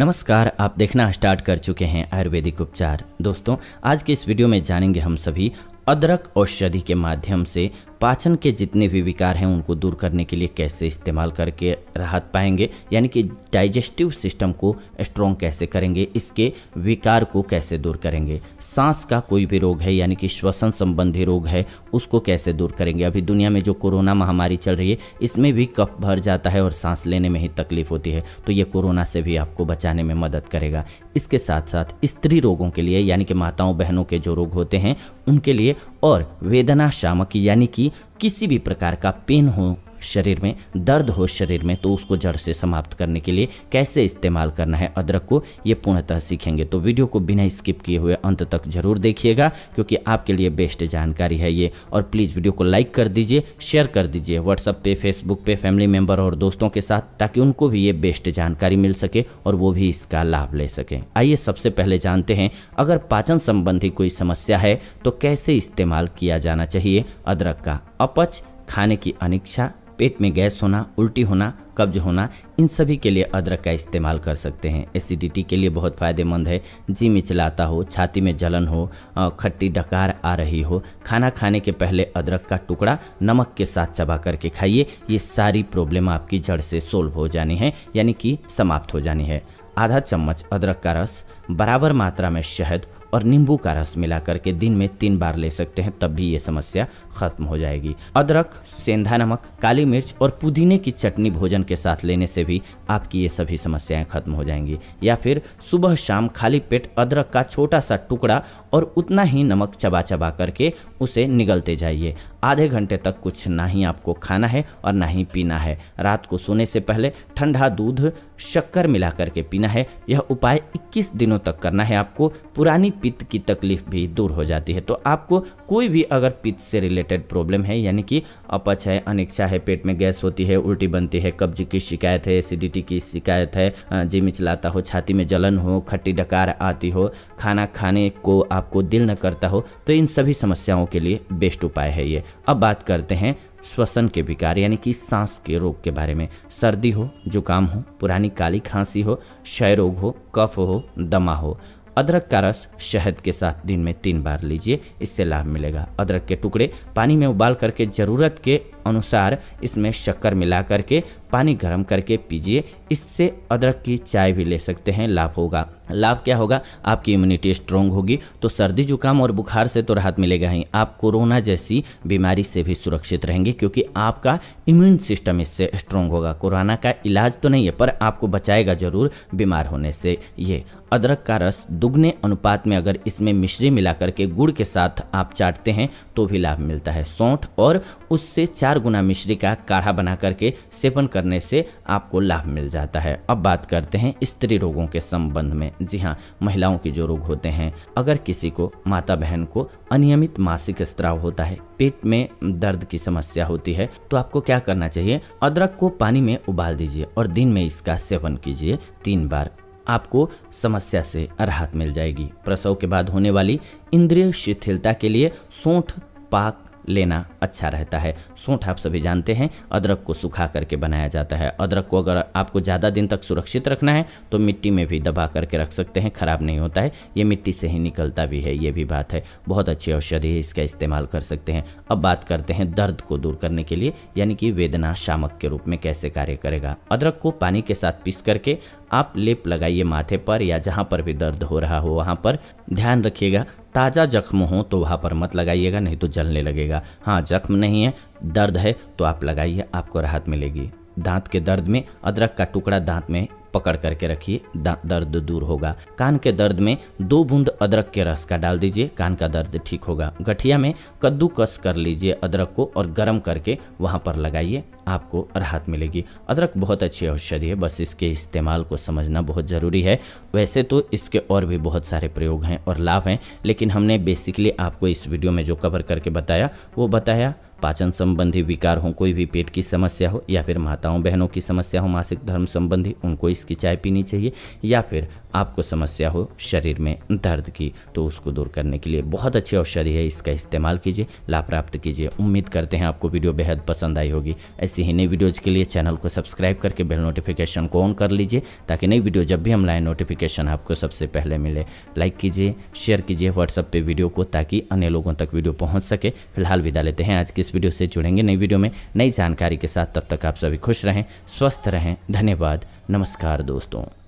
नमस्कार आप देखना स्टार्ट कर चुके हैं आयुर्वेदिक उपचार दोस्तों आज के इस वीडियो में जानेंगे हम सभी अदरक औषधि के माध्यम से पाचन के जितने भी विकार हैं उनको दूर करने के लिए कैसे इस्तेमाल करके राहत पाएंगे यानी कि डाइजेस्टिव सिस्टम को स्ट्रॉन्ग कैसे करेंगे इसके विकार को कैसे दूर करेंगे सांस का कोई भी रोग है यानी कि श्वसन संबंधी रोग है उसको कैसे दूर करेंगे अभी दुनिया में जो कोरोना महामारी चल रही है इसमें भी कफ भर जाता है और सांस लेने में ही तकलीफ होती है तो ये कोरोना से भी आपको बचाने में मदद करेगा इसके साथ साथ स्त्री रोगों के लिए यानी कि माताओं बहनों के जो रोग होते हैं उनके लिए और वेदना शामक यानी कि किसी भी प्रकार का पेन हो शरीर में दर्द हो शरीर में तो उसको जड़ से समाप्त करने के लिए कैसे इस्तेमाल करना है अदरक को ये पूर्णतः सीखेंगे तो वीडियो को बिना स्किप किए हुए अंत तक जरूर देखिएगा क्योंकि आपके लिए बेस्ट जानकारी है ये और प्लीज़ वीडियो को लाइक कर दीजिए शेयर कर दीजिए व्हाट्सअप पे फेसबुक पे फैमिली मेम्बर और दोस्तों के साथ ताकि उनको भी ये बेस्ट जानकारी मिल सके और वो भी इसका लाभ ले सकें आइए सबसे पहले जानते हैं अगर पाचन संबंधी कोई समस्या है तो कैसे इस्तेमाल किया जाना चाहिए अदरक का अपच खाने की अनिच्छा पेट में गैस होना उल्टी होना कब्ज होना इन सभी के लिए अदरक का इस्तेमाल कर सकते हैं एसिडिटी के लिए बहुत फ़ायदेमंद है जी में हो छाती में जलन हो खट्टी डकार आ रही हो खाना खाने के पहले अदरक का टुकड़ा नमक के साथ चबा करके खाइए ये सारी प्रॉब्लम आपकी जड़ से सोल्व हो जानी है यानी कि समाप्त हो जानी है आधा चम्मच अदरक का रस बराबर मात्रा में शहद और नींबू का रस मिला करके दिन में तीन बार ले सकते हैं तब भी ये समस्या खत्म हो जाएगी अदरक सेंधा नमक काली मिर्च और पुदीने की चटनी भोजन के साथ लेने से भी आपकी ये सभी समस्याएं खत्म हो जाएंगी या फिर सुबह शाम खाली पेट अदरक का छोटा सा टुकड़ा और उतना ही नमक चबा चबा करके उसे निगलते जाइए आधे घंटे तक कुछ ना ही आपको खाना है और ना ही पीना है रात को सोने से पहले ठंडा दूध शक्कर मिला करके पीना है यह उपाय 21 दिनों तक करना है आपको पुरानी पित्त की तकलीफ भी दूर हो जाती है तो आपको कोई भी अगर पित्त से रिलेटेड प्रॉब्लम है यानी कि अपच है अनिच्छा है पेट में गैस होती है उल्टी बनती है कब्ज की शिकायत है एसिडिटी की शिकायत है जी मिचलाता हो छाती में जलन हो खट्टी डकार आती हो खाना खाने को आपको दिल न करता हो तो इन सभी समस्याओं के लिए बेस्ट उपाय है ये अब बात करते हैं श्वसन के विकार यानी कि सांस के रोग के बारे में सर्दी हो जुकाम हो पुरानी काली खांसी हो क्षय रोग हो कफ हो दमा हो अदरक का रस शहद के साथ दिन में तीन बार लीजिए इससे लाभ मिलेगा अदरक के टुकड़े पानी में उबाल करके ज़रूरत के अनुसार इसमें शक्कर मिला करके पानी गर्म करके पीजिए इससे अदरक की चाय भी ले सकते हैं लाभ होगा लाभ क्या होगा आपकी इम्यूनिटी स्ट्रॉन्ग होगी तो सर्दी जुकाम और बुखार से तो राहत मिलेगा ही आप कोरोना जैसी बीमारी से भी सुरक्षित रहेंगे क्योंकि आपका इम्यून सिस्टम इससे स्ट्रॉन्ग होगा कोरोना का इलाज तो नहीं है पर आपको बचाएगा जरूर बीमार होने से ये अदरक का रस दुगने अनुपात में अगर इसमें मिश्री मिला करके गुड़ के साथ आप चाटते हैं तो भी लाभ मिलता है सौंठ और उससे चाय चार गुना मिश्री का काढ़ा बना करके सेवन करने से आपको लाभ मिल जाता है अब बात करते हैं स्त्री रोगों के संबंध में जी हाँ महिलाओं के जो रोग होते हैं अगर किसी को माता बहन को अनियमित मासिक स्त्राव होता है पेट में दर्द की समस्या होती है तो आपको क्या करना चाहिए अदरक को पानी में उबाल दीजिए और दिन में इसका सेवन कीजिए तीन बार आपको समस्या से राहत मिल जाएगी प्रसव के बाद होने वाली इंद्रिय शिथिलता के लिए सोंठ पाक लेना अच्छा रहता है सूंठ आप सभी जानते हैं अदरक को सुखा करके बनाया जाता है अदरक को अगर आपको ज़्यादा दिन तक सुरक्षित रखना है तो मिट्टी में भी दबा करके रख सकते हैं ख़राब नहीं होता है ये मिट्टी से ही निकलता भी है ये भी बात है बहुत अच्छी औषधि है इसका इस्तेमाल कर सकते हैं अब बात करते हैं दर्द को दूर करने के लिए यानी कि वेदना शामक के रूप में कैसे कार्य करेगा अदरक को पानी के साथ पीस करके आप लेप लगाइए माथे पर या जहाँ पर भी दर्द हो रहा हो वहाँ पर ध्यान रखिएगा ताज़ा जख्म हो तो वहाँ पर मत लगाइएगा नहीं तो जलने लगेगा हाँ जख्म नहीं है दर्द है तो आप लगाइए आपको राहत मिलेगी दांत के दर्द में अदरक का टुकड़ा दांत में पकड़ करके रखिए दर्द दूर होगा कान के दर्द में दो बूंद अदरक के रस का डाल दीजिए कान का दर्द ठीक होगा गठिया में कद्दूकस कर लीजिए अदरक को और गर्म करके वहाँ पर लगाइए आपको राहत मिलेगी अदरक बहुत अच्छी औषधि है बस इसके इस्तेमाल को समझना बहुत ज़रूरी है वैसे तो इसके और भी बहुत सारे प्रयोग हैं और लाभ हैं लेकिन हमने बेसिकली आपको इस वीडियो में जो कवर करके बताया वो बताया पाचन संबंधी विकार हो कोई भी पेट की समस्या हो या फिर माताओं बहनों की समस्या हो मासिक धर्म संबंधी उनको इसकी चाय पीनी चाहिए या फिर आपको समस्या हो शरीर में दर्द की तो उसको दूर करने के लिए बहुत अच्छी औषधि है इसका इस्तेमाल कीजिए लाभ प्राप्त कीजिए उम्मीद करते हैं आपको वीडियो बेहद पसंद आई होगी ऐसी ऐसी ही नई वीडियोज़ के लिए चैनल को सब्सक्राइब करके बेल नोटिफिकेशन को ऑन कर लीजिए ताकि नई वीडियो जब भी हम लाएँ नोटिफिकेशन आपको सबसे पहले मिले लाइक कीजिए शेयर कीजिए व्हाट्सअप पर वीडियो को ताकि अन्य लोगों तक वीडियो पहुँच सके फिलहाल विदा लेते हैं आज की इस वीडियो से जुड़ेंगे नई वीडियो में नई जानकारी के साथ तब तक आप सभी खुश रहें स्वस्थ रहें धन्यवाद नमस्कार दोस्तों